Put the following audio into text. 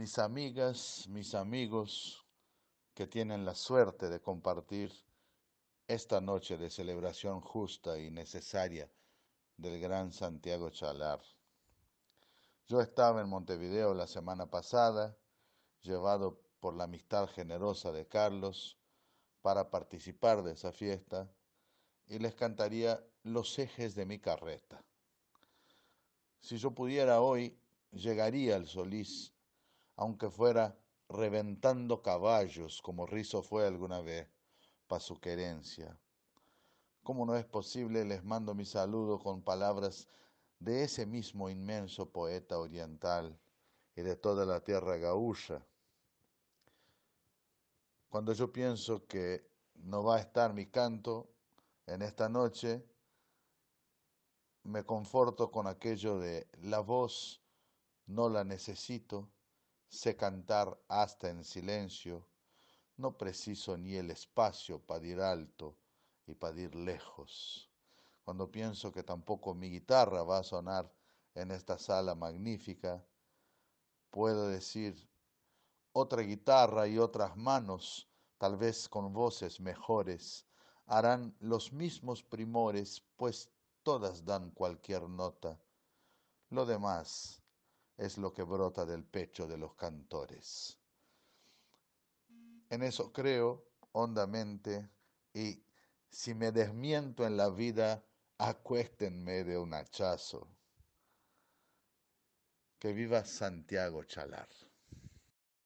mis amigas, mis amigos que tienen la suerte de compartir esta noche de celebración justa y necesaria del gran Santiago Chalar. Yo estaba en Montevideo la semana pasada, llevado por la amistad generosa de Carlos, para participar de esa fiesta y les cantaría los ejes de mi carreta. Si yo pudiera hoy, llegaría al Solís aunque fuera reventando caballos como Rizo fue alguna vez, para su querencia. ¿Cómo no es posible, les mando mi saludo con palabras de ese mismo inmenso poeta oriental y de toda la tierra gaúcha. Cuando yo pienso que no va a estar mi canto en esta noche, me conforto con aquello de la voz no la necesito, sé cantar hasta en silencio, no preciso ni el espacio para ir alto y para ir lejos. Cuando pienso que tampoco mi guitarra va a sonar en esta sala magnífica, puedo decir otra guitarra y otras manos, tal vez con voces mejores, harán los mismos primores, pues todas dan cualquier nota. Lo demás es lo que brota del pecho de los cantores. En eso creo hondamente y si me desmiento en la vida, acuéstenme de un hachazo. Que viva Santiago Chalar.